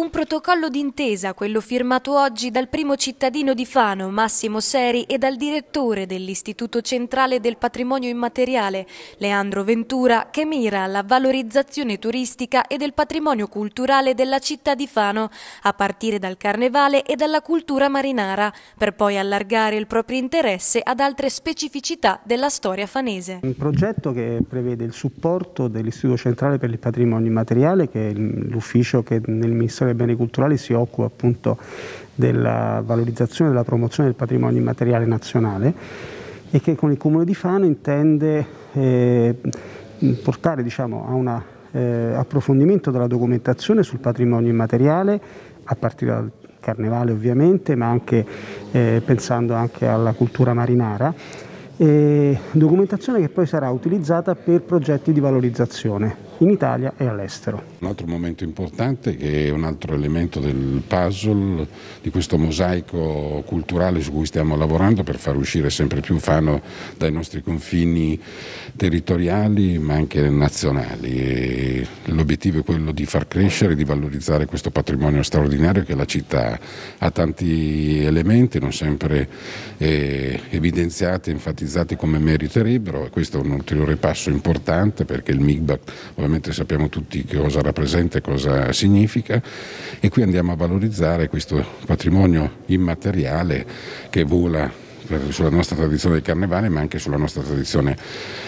Un protocollo d'intesa, quello firmato oggi dal primo cittadino di Fano, Massimo Seri, e dal direttore dell'Istituto Centrale del Patrimonio Immateriale, Leandro Ventura, che mira alla valorizzazione turistica e del patrimonio culturale della città di Fano, a partire dal carnevale e dalla cultura marinara, per poi allargare il proprio interesse ad altre specificità della storia fanese. Un progetto che prevede il supporto dell'Istituto Centrale per il Patrimonio Immateriale, che è l'ufficio che nel Ministero dei beni culturali si occupa appunto della valorizzazione e della promozione del patrimonio immateriale nazionale e che con il Comune di Fano intende eh, portare diciamo, a un eh, approfondimento della documentazione sul patrimonio immateriale a partire dal carnevale ovviamente ma anche eh, pensando anche alla cultura marinara documentazione che poi sarà utilizzata per progetti di valorizzazione in Italia e all'estero. Un altro momento importante che è un altro elemento del puzzle di questo mosaico culturale su cui stiamo lavorando per far uscire sempre più Fano dai nostri confini territoriali ma anche nazionali. L'obiettivo è quello di far crescere, e di valorizzare questo patrimonio straordinario che la città ha tanti elementi, non sempre eh, evidenziati, enfatizzati come meriterebbero questo è un ulteriore passo importante perché il MIGBAC naturalmente sappiamo tutti cosa rappresenta e cosa significa e qui andiamo a valorizzare questo patrimonio immateriale che vola sulla nostra tradizione del carnevale ma anche sulla nostra tradizione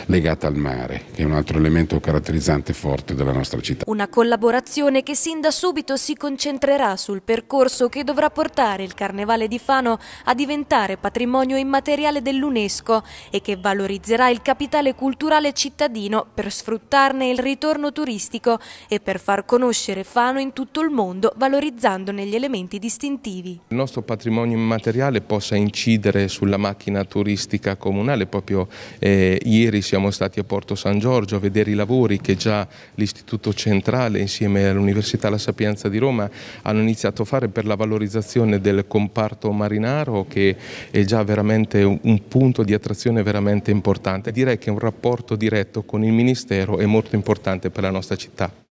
legata al mare, che è un altro elemento caratterizzante forte della nostra città. Una collaborazione che sin da subito si concentrerà sul percorso che dovrà portare il Carnevale di Fano a diventare patrimonio immateriale dell'UNESCO e che valorizzerà il capitale culturale cittadino per sfruttarne il ritorno turistico e per far conoscere Fano in tutto il mondo valorizzandone gli elementi distintivi. Il nostro patrimonio immateriale possa incidere sulla sulla macchina turistica comunale. Proprio eh, ieri siamo stati a Porto San Giorgio a vedere i lavori che già l'Istituto Centrale insieme all'Università La Sapienza di Roma hanno iniziato a fare per la valorizzazione del comparto marinaro che è già veramente un punto di attrazione veramente importante. Direi che un rapporto diretto con il Ministero è molto importante per la nostra città.